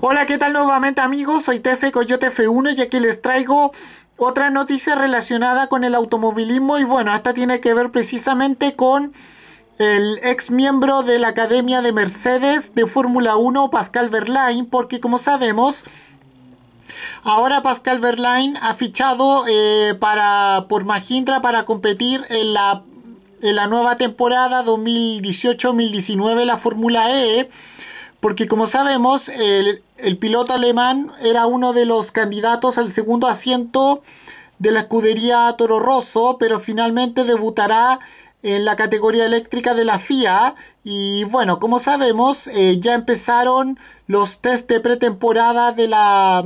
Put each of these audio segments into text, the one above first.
Hola, ¿qué tal nuevamente amigos? Soy Tefe Coyote F1 y aquí les traigo otra noticia relacionada con el automovilismo y bueno, esta tiene que ver precisamente con el ex miembro de la Academia de Mercedes de Fórmula 1, Pascal Verlaine, porque como sabemos, Ahora Pascal Verlaine ha fichado eh, para, por Magintra para competir en la, en la nueva temporada 2018-2019 la Fórmula E porque como sabemos, el, piloto alemán era uno de los candidatos al segundo asiento de la escudería Toro Rosso, pero finalmente debutará en la categoría eléctrica de la FIA. Y bueno, como sabemos, eh, ya empezaron los test de pretemporada de la.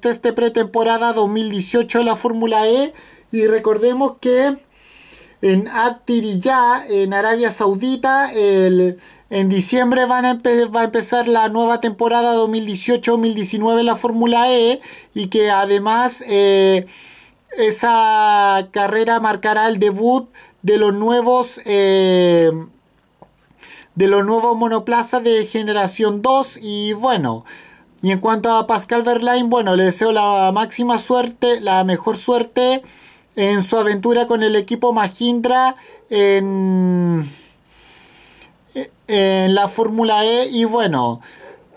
test de pretemporada 2018 de la Fórmula E. Y recordemos que en Ad en Arabia Saudita. en diciembre van va a empezar la nueva temporada 2018-2019 la Fórmula E y que además eh, esa carrera marcará el debut de los nuevos... Eh, de los nuevos monoplazas de generación 2 y bueno, y en cuanto a Pascal Verlaine, bueno, le deseo la máxima suerte, la mejor suerte en su aventura con el equipo Mahindra en, en la Fórmula E. Y bueno,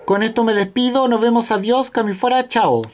con esto me despido, nos vemos, adiós, fuera chao.